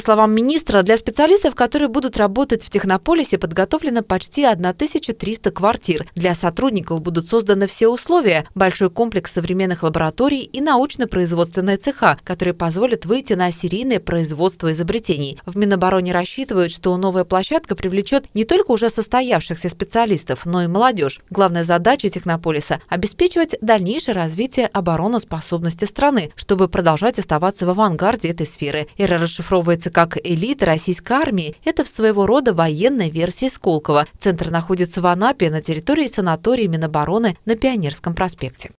По словам министра, для специалистов, которые будут работать в технополисе, подготовлено почти 1300 квартир. Для сотрудников будут созданы все условия, большой комплекс современных лабораторий и научно-производственная цеха, которые позволят выйти на серийное производство изобретений. В Минобороне рассчитывают, что новая площадка привлечет не только уже состоявшихся специалистов, но и молодежь. Главная задача технополиса – обеспечивать дальнейшее развитие обороноспособности страны, чтобы продолжать оставаться в авангарде этой сферы. Эра расшифровывается Столица как элита российской армии – это в своего рода военная версия Сколково. Центр находится в Анапе на территории санатория Минобороны на Пионерском проспекте.